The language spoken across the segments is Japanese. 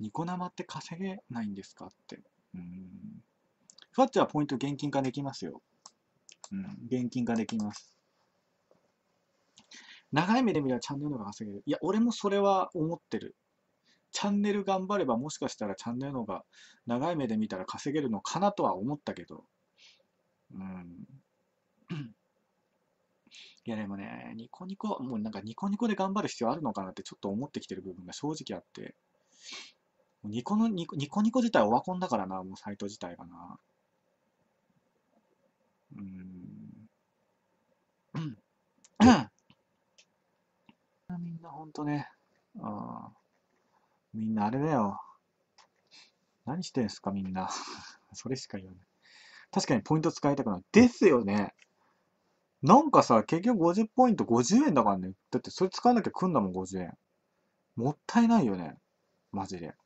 ニコ生って稼げないんですかって。うん。ふわっちはポイント現金化できますよ。うん、現金化できます。長い目で見ればチャンネルの方が稼げる。いや、俺もそれは思ってる。チャンネル頑張ればもしかしたらチャンネルの方が長い目で見たら稼げるのかなとは思ったけど。うん。いやでもね、ニコニコ、もうなんかニコニコで頑張る必要あるのかなってちょっと思ってきてる部分が正直あって。ニコのニコ、ニコニコ自体オワコンだからな、もうサイト自体がな。うん。みんなほんとね、あみんなあれだよ。何してんすか、みんな。それしか言わない。確かにポイント使いたくない。ですよね。なんかさ、結局50ポイント50円だからね。だってそれ使わなきゃ来んだもん、50円。もったいないよね。マジで。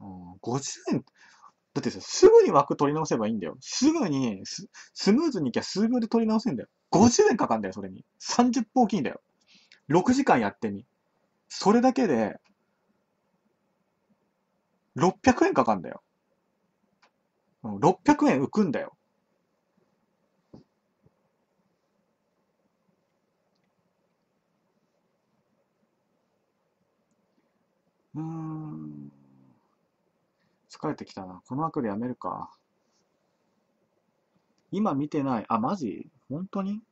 うん、50円、だってさ、すぐに枠取り直せばいいんだよ。すぐにス、スムーズにいきゃ数秒で取り直せんだよ。50円かかんだよ、それに。30分おきにだよ。6時間やってみ。それだけで、600円かかんだよ。うん、600円浮くんだよ。うん。疲れてきたな。このアプでやめるか。今見てない。あ、マジ本当に